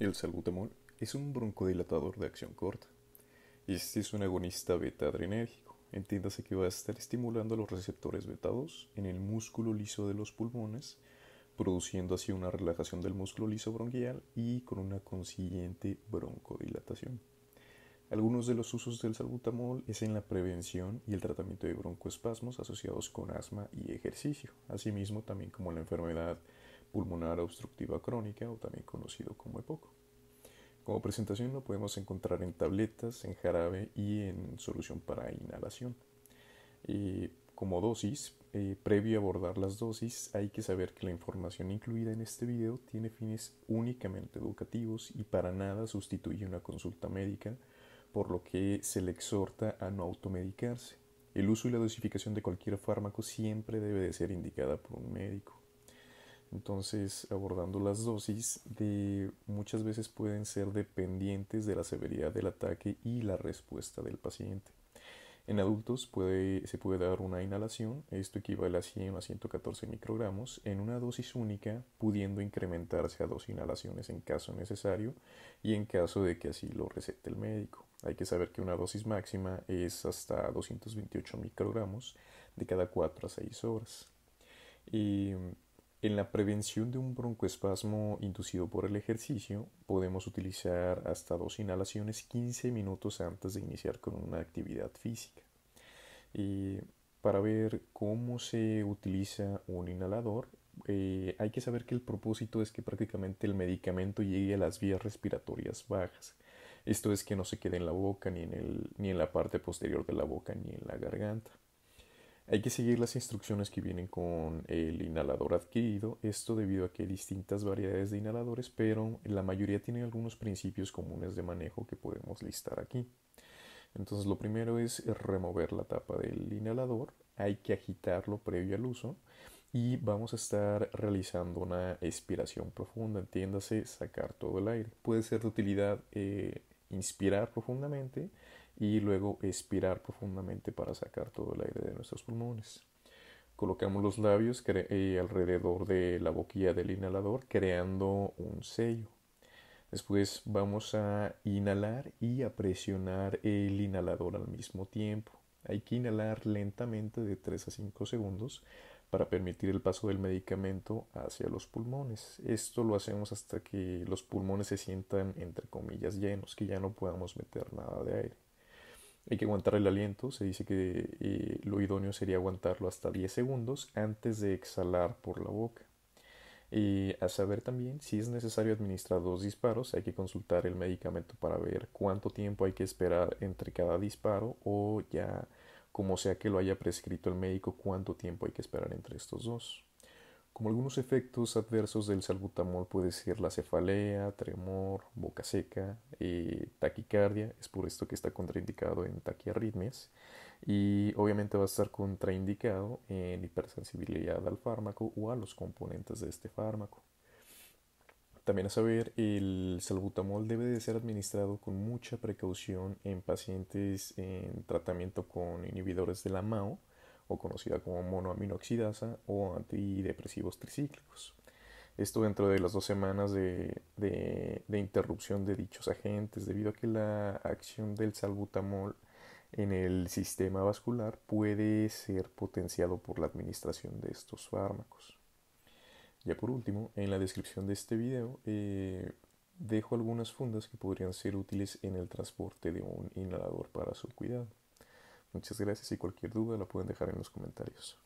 El salbutamol es un broncodilatador de acción corta. Este es un agonista beta adrenérgico. Entiéndase que va a estar estimulando los receptores beta 2 en el músculo liso de los pulmones, produciendo así una relajación del músculo liso bronquial y con una consiguiente broncodilatación. Algunos de los usos del salbutamol es en la prevención y el tratamiento de broncoespasmos asociados con asma y ejercicio, asimismo también como la enfermedad pulmonar obstructiva crónica o también conocido como EPOC. Como presentación lo podemos encontrar en tabletas, en jarabe y en solución para inhalación. Eh, como dosis, eh, previo a abordar las dosis, hay que saber que la información incluida en este video tiene fines únicamente educativos y para nada sustituye una consulta médica, por lo que se le exhorta a no automedicarse. El uso y la dosificación de cualquier fármaco siempre debe de ser indicada por un médico. Entonces, abordando las dosis, de, muchas veces pueden ser dependientes de la severidad del ataque y la respuesta del paciente. En adultos puede, se puede dar una inhalación, esto equivale a 100 a 114 microgramos, en una dosis única, pudiendo incrementarse a dos inhalaciones en caso necesario y en caso de que así lo recete el médico. Hay que saber que una dosis máxima es hasta 228 microgramos de cada 4 a 6 horas. Y en la prevención de un broncoespasmo inducido por el ejercicio, podemos utilizar hasta dos inhalaciones 15 minutos antes de iniciar con una actividad física. Y para ver cómo se utiliza un inhalador, eh, hay que saber que el propósito es que prácticamente el medicamento llegue a las vías respiratorias bajas. Esto es que no se quede en la boca, ni ni en la parte posterior de la boca, ni en la garganta. Hay que seguir las instrucciones que vienen con el inhalador adquirido, esto debido a que hay distintas variedades de inhaladores, pero la mayoría tienen algunos principios comunes de manejo que podemos listar aquí. Entonces lo primero es remover la tapa del inhalador, hay que agitarlo previo al uso y vamos a estar realizando una expiración profunda, entiéndase sacar todo el aire. Puede ser de utilidad eh, inspirar profundamente y luego expirar profundamente para sacar todo el aire de nuestros pulmones. Colocamos los labios eh, alrededor de la boquilla del inhalador creando un sello. Después vamos a inhalar y a presionar el inhalador al mismo tiempo. Hay que inhalar lentamente de 3 a 5 segundos para permitir el paso del medicamento hacia los pulmones. Esto lo hacemos hasta que los pulmones se sientan, entre comillas, llenos, que ya no podamos meter nada de aire. Hay que aguantar el aliento, se dice que eh, lo idóneo sería aguantarlo hasta 10 segundos antes de exhalar por la boca. Y eh, a saber también si es necesario administrar dos disparos, hay que consultar el medicamento para ver cuánto tiempo hay que esperar entre cada disparo o ya como sea que lo haya prescrito el médico, cuánto tiempo hay que esperar entre estos dos. Como algunos efectos adversos del salbutamol puede ser la cefalea, tremor, boca seca, y taquicardia, es por esto que está contraindicado en taquiarritmias y obviamente va a estar contraindicado en hipersensibilidad al fármaco o a los componentes de este fármaco. También a saber, el salbutamol debe de ser administrado con mucha precaución en pacientes en tratamiento con inhibidores de la MAO, o conocida como monoaminoxidasa o antidepresivos tricíclicos. Esto dentro de las dos semanas de, interrupción de dichos agentes debido a que la acción del salbutamol en el sistema vascular puede ser potenciado por la administración de estos fármacos. Ya por último, en la descripción de este video eh, dejo algunas fundas que podrían ser útiles en el transporte de un inhalador para su cuidado. Muchas gracias y cualquier duda la pueden dejar en los comentarios.